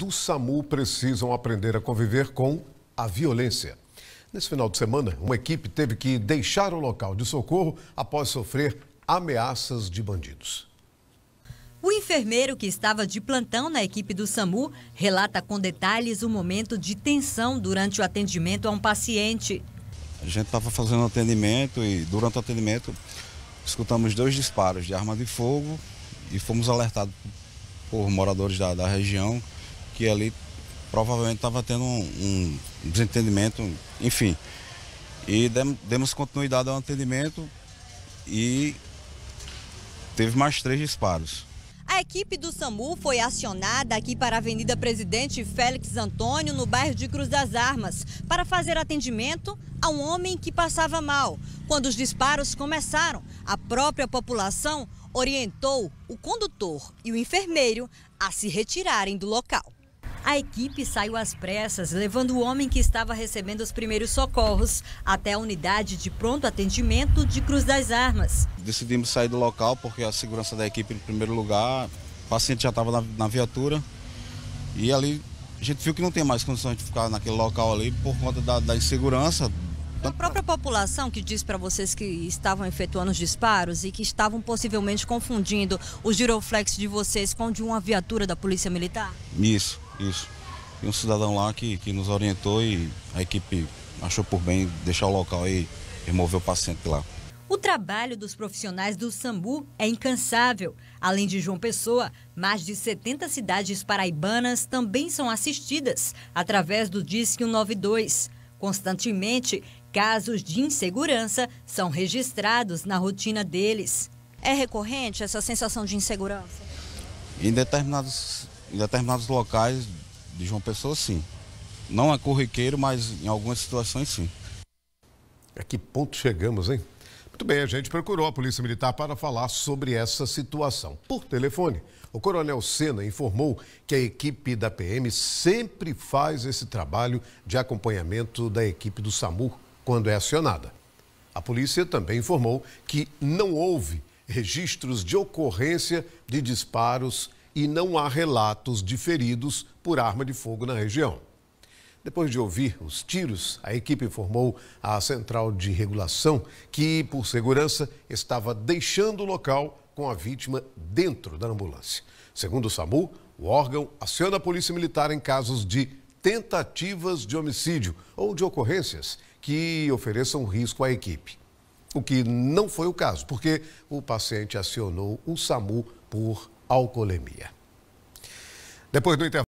do SAMU precisam aprender a conviver com a violência. Nesse final de semana, uma equipe teve que deixar o local de socorro após sofrer ameaças de bandidos. O enfermeiro que estava de plantão na equipe do SAMU relata com detalhes o momento de tensão durante o atendimento a um paciente. A gente estava fazendo atendimento e durante o atendimento escutamos dois disparos de arma de fogo e fomos alertados por moradores da, da região que ali provavelmente estava tendo um, um, desentendimento, enfim. E demos continuidade ao atendimento e teve mais três disparos. A equipe do SAMU foi acionada aqui para a Avenida Presidente Félix Antônio, no bairro de Cruz das Armas, para fazer atendimento a um homem que passava mal. Quando os disparos começaram, a própria população orientou o condutor e o enfermeiro a se retirarem do local. A equipe saiu às pressas, levando o homem que estava recebendo os primeiros socorros até a unidade de pronto atendimento de Cruz das Armas. Decidimos sair do local porque a segurança da equipe, em primeiro lugar, o paciente já estava na, na viatura e ali a gente viu que não tem mais condições de ficar naquele local ali por conta da, da insegurança. A própria população que disse para vocês que estavam efetuando os disparos e que estavam possivelmente confundindo o giroflex de vocês com o de uma viatura da Polícia Militar? Isso. Isso. E um cidadão lá que, que nos orientou e a equipe achou por bem deixar o local e remover o paciente lá. O trabalho dos profissionais do SAMBU é incansável. Além de João Pessoa, mais de 70 cidades paraibanas também são assistidas através do Disque 192. Constantemente, casos de insegurança são registrados na rotina deles. É recorrente essa sensação de insegurança? Em determinados em determinados locais de João Pessoa, sim. Não é corriqueiro, mas em algumas situações, sim. A que ponto chegamos, hein? Muito bem, a gente procurou a Polícia Militar para falar sobre essa situação. Por telefone, o Coronel Sena informou que a equipe da PM sempre faz esse trabalho de acompanhamento da equipe do SAMU quando é acionada. A polícia também informou que não houve registros de ocorrência de disparos e não há relatos de feridos por arma de fogo na região. Depois de ouvir os tiros, a equipe informou à central de regulação que, por segurança, estava deixando o local com a vítima dentro da ambulância. Segundo o SAMU, o órgão aciona a Polícia Militar em casos de tentativas de homicídio ou de ocorrências que ofereçam risco à equipe. O que não foi o caso, porque o paciente acionou o SAMU por alcoolemia. Depois do intervalo.